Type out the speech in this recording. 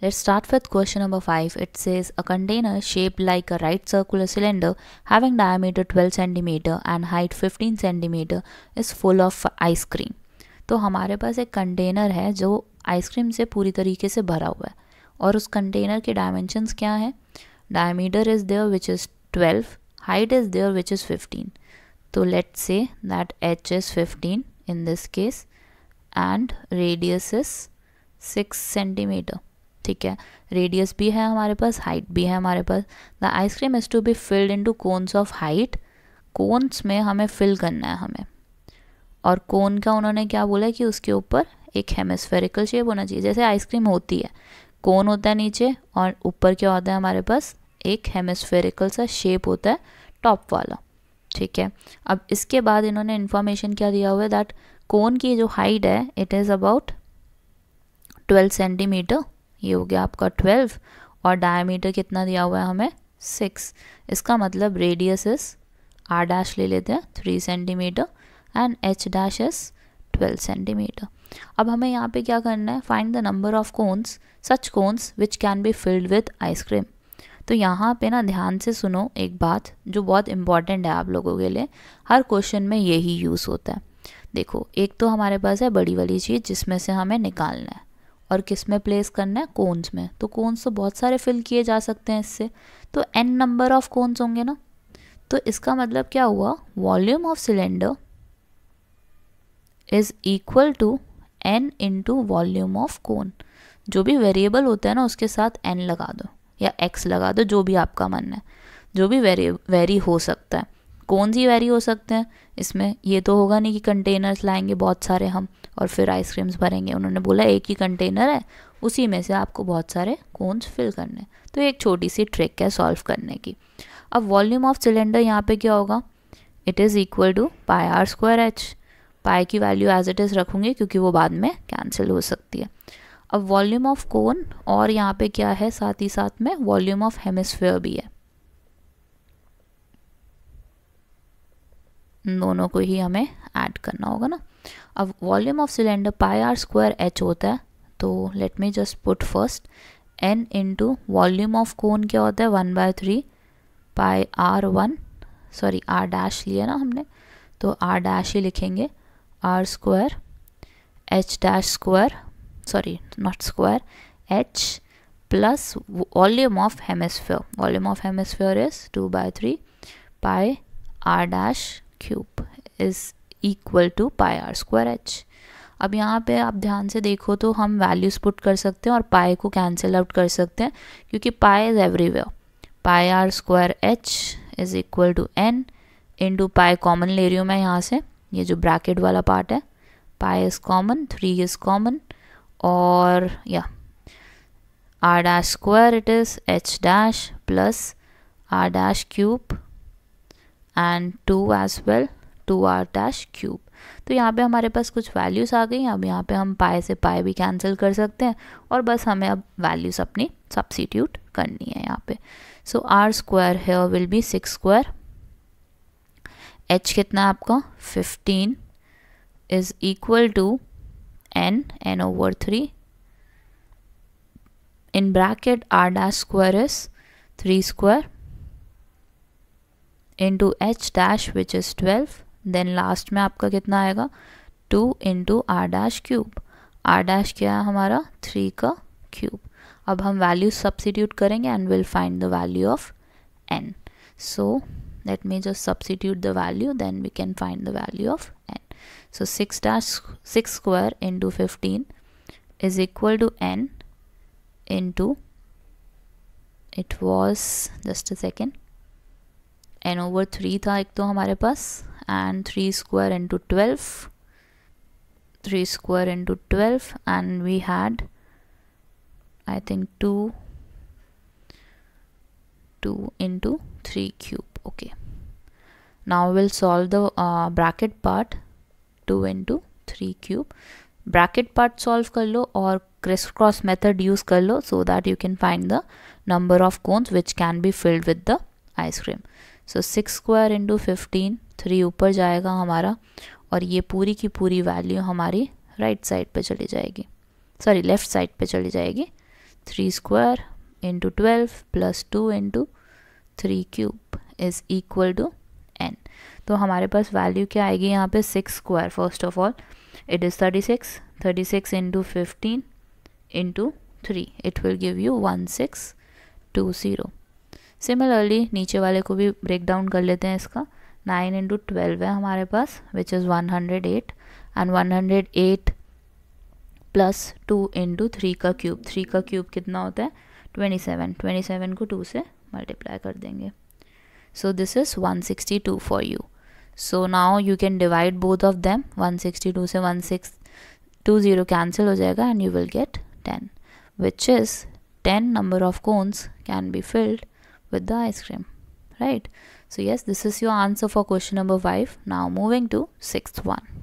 Let's start with question number 5. It says a container shaped like a right circular cylinder having diameter 12 cm and height 15 cm is full of ice cream. तो हमारे पास एक container है जो ice cream से पूरी तरीके से भरा हुआ है और उस कंटेनर के डायमेंशंस क्या हैं diameter is there which is twelve height is there which is fifteen तो let say that H is fifteen in this case and radius is six centimetre ठीक है रेडियस भी है हमारे पास हाइट भी है हमारे पास the ice cream is to be filled into cones of height cones में हमें फिल करना है हमें और कोन का उन्होंने क्या बोला कि उसके ऊपर एक हेमेस्फेरिकल शेप होना चाहिए जैसे आइसक्रीम होती है कोन होता है नीचे और ऊपर क्या होता है हमारे पास एक हेमेस्फेरिकल सा शेप होता है टॉप वाला ठीक है अब इसके बाद इन्होंने इन्फॉर्मेशन क्या दिया हुआ है दैट कोन की जो हाइट है it is about twelve centimetre ये हो गया आपका ट्वेल्व और डायमीटर कितना दिया हुआ है हमें सिक्स इसका मतलब रेडियस इस आर डैश ले लेते हैं three centimetre and H dash is twelve centimetre अब हमें यहाँ पे क्या करना है find the number of cones such cones which can be filled with ice cream तो यहाँ पे ना ध्यान से सुनो एक बात जो बहुत इंपॉर्टेंट है आप लोगों के लिए हर क्वेश्चन में यही यूज़ होता है देखो एक तो हमारे पास है बड़ी वाली चीज़ जिसमें से हमें निकालना है और किस में प्लेस करना है कोन्स में तो कोन्स तो बहुत सारे फिल किए जा सकते हैं इससे तो एन नंबर ऑफ कोन्स होंगे ना तो इसका मतलब क्या हुआ volume of cylinder is equal to N into volume of cone जो भी वेरिएबल होता है ना उसके साथ एन लगा दो या एक्स लगा दो जो भी आपका मन है जो भी वेरी वेरी हो सकता है कौन सी वेरी हो सकते हैं इसमें ये तो होगा नहीं कि कंटेनर्स लाएंगे बहुत सारे हम और फिर आइसक्रीम्स भरेंगे उन्होंने बोला एक ही कंटेनर है उसी में से आपको बहुत सारे कोन्स फिल करने तो एक छोटी सी ट्रिक है सॉल्व करने की अब वॉल्यूम ऑफ सिलेंडर यहाँ पे क्या होगा it is equal to pi R square H pi की वैल्यू एज इट इज़ रखूँगी क्योंकि वो बाद में कैंसिल हो सकती है अब वॉल्यूम ऑफ कोन और यहाँ पे क्या है साथ ही साथ में वॉल्यूम ऑफ हेमिसफेयर भी है दोनों को ही हमें ऐड करना होगा ना अब volume of cylinder pi R square H होता है तो let me just put first N into volume of cone क्या होता है one by three pi R one sorry R dash लिया ना हमने तो आर डैश ही लिखेंगे R square H dash square sorry not square H plus volume of hemisphere volume of hemisphere is two by three pi R dash cube is equal to pi R square H अब यहाँ पे आप ध्यान से देखो तो हम values put कर सकते हैं और पाए को कैंसिल आउट कर सकते हैं क्योंकि pi is everywhere pi R square H is equal to N into pi common ले रही हूँ मैं यहाँ से ये जो ब्रैकेट वाला पार्ट है pi is common three is common और या R dash square it is H dash plus R dash cube and two as well two R dash cube तो यहाँ पे हमारे पास कुछ वैल्यूज़ आ गई अब यहाँ पे हम पाए से पाए भी कैंसिल कर सकते हैं और बस हमें अब वैल्यूज़ अपनी सब्सिट्यूट करनी है यहाँ पे सो आर स्क्वायर है will be six square H कितना है आपका fifteen is equal to N N over three in bracket R dash square is three square into H dash which is twelve then last में आपका कितना आएगा two into R dash cube R dash क्या है हमारा three का cube अब हम वैल्यू सब्सिट्यूट करेंगे and will find the value of N so that mean जो substitute the value then we can find the value of N so six dash six square into fifteen is equal to N into it was just a second N over three था एक तो हमारे पास and three square into twelve three square into twelve and we had I think two two into three cube okay now will solve the bracket part two into three cube bracket part solve कर लो और क्रिस cross method use कर लो so that you can find the number of cones which can be filled with the ice cream so six square into fifteen three ऊपर जाएगा हमारा और ये पूरी की पूरी वैल्यू हमारी राइट साइड पे चली जाएगी सॉरी लेफ़्ट साइड पे चली जाएगी three square into twelve plus two into three cube is equal to N तो हमारे पास वैल्यू क्या आएगी यहाँ पे six square first of all it is thirty six thirty six into fifteen into three it will give you one six two zero similarly नीचे वाले को भी ब्रेक डाउन कर लेते हैं इसका नाइन इंटू ट्वेल्व है हमारे पास which is one hundred eight and one hundred eight plus two into three का क्यूब थ्री का क्यूब कितना होता है ट्वेंटी सेवन ट्वेंटी सेवन को टू से मल्टीप्लाई कर देंगे so this is one sixty two for you so now you can divide both of them one sixty two से one six two zero cancel हो जाएगा and you will get ten which is ten number of cones can be filled with the ice cream right so yes this is your answer for question number 5 now moving to sixth one